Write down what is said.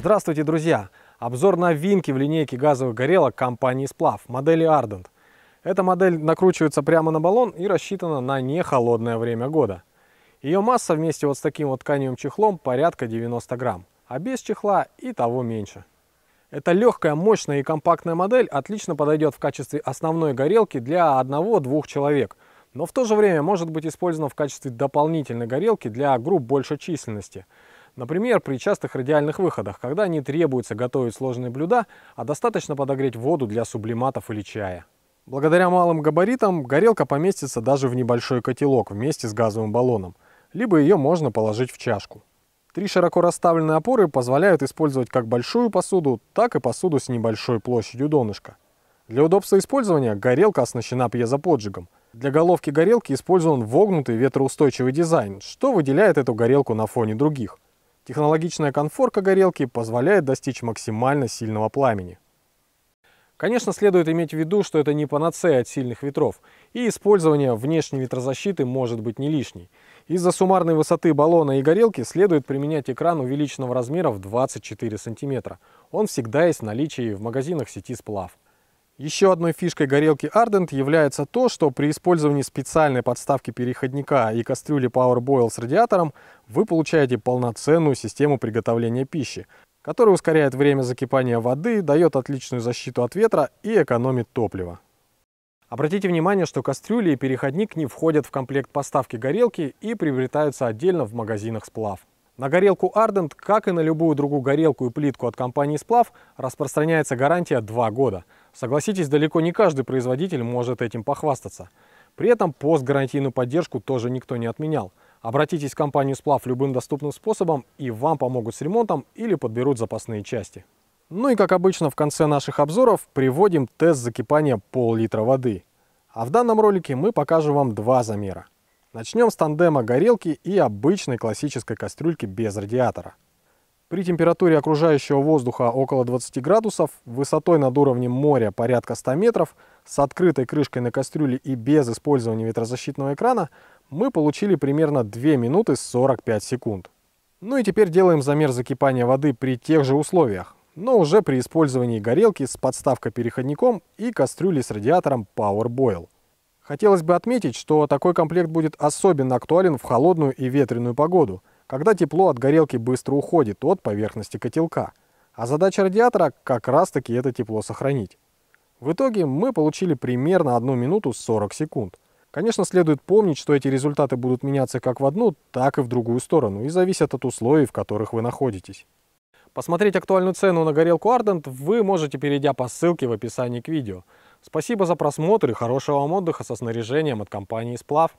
Здравствуйте, друзья! Обзор новинки в линейке газовых горелок компании Сплав, модели Ardent. Эта модель накручивается прямо на баллон и рассчитана на нехолодное время года. Ее масса вместе вот с таким вот тканевым чехлом порядка 90 грамм, а без чехла и того меньше. Эта легкая, мощная и компактная модель отлично подойдет в качестве основной горелки для одного-двух человек, но в то же время может быть использована в качестве дополнительной горелки для групп большей численности – Например, при частых радиальных выходах, когда не требуется готовить сложные блюда, а достаточно подогреть воду для сублиматов или чая. Благодаря малым габаритам горелка поместится даже в небольшой котелок вместе с газовым баллоном, либо ее можно положить в чашку. Три широко расставленные опоры позволяют использовать как большую посуду, так и посуду с небольшой площадью донышка. Для удобства использования горелка оснащена пьезоподжигом. Для головки горелки использован вогнутый ветроустойчивый дизайн, что выделяет эту горелку на фоне других – Технологичная конфорка горелки позволяет достичь максимально сильного пламени. Конечно, следует иметь в виду, что это не панацея от сильных ветров, и использование внешней ветрозащиты может быть не лишней. Из-за суммарной высоты баллона и горелки следует применять экран увеличенного размера в 24 см. Он всегда есть в наличии в магазинах сети «Сплав». Еще одной фишкой горелки Ardent является то, что при использовании специальной подставки переходника и кастрюли Power Boil с радиатором вы получаете полноценную систему приготовления пищи, которая ускоряет время закипания воды, дает отличную защиту от ветра и экономит топливо. Обратите внимание, что кастрюли и переходник не входят в комплект поставки горелки и приобретаются отдельно в магазинах сплав. На горелку Ardent, как и на любую другую горелку и плитку от компании «Сплав», распространяется гарантия 2 года. Согласитесь, далеко не каждый производитель может этим похвастаться. При этом постгарантийную поддержку тоже никто не отменял. Обратитесь в компанию «Сплав» любым доступным способом, и вам помогут с ремонтом или подберут запасные части. Ну и как обычно в конце наших обзоров приводим тест закипания пол-литра воды. А в данном ролике мы покажем вам два замера – Начнем с тандема горелки и обычной классической кастрюльки без радиатора. При температуре окружающего воздуха около 20 градусов, высотой над уровнем моря порядка 100 метров, с открытой крышкой на кастрюле и без использования ветрозащитного экрана, мы получили примерно 2 минуты 45 секунд. Ну и теперь делаем замер закипания воды при тех же условиях, но уже при использовании горелки с подставкой-переходником и кастрюли с радиатором Power Boil. Хотелось бы отметить, что такой комплект будет особенно актуален в холодную и ветреную погоду, когда тепло от горелки быстро уходит от поверхности котелка. А задача радиатора как раз таки это тепло сохранить. В итоге мы получили примерно 1 минуту 40 секунд. Конечно, следует помнить, что эти результаты будут меняться как в одну, так и в другую сторону, и зависят от условий, в которых вы находитесь. Посмотреть актуальную цену на горелку Ardent вы можете, перейдя по ссылке в описании к видео. Спасибо за просмотр и хорошего вам отдыха со снаряжением от компании «Сплав».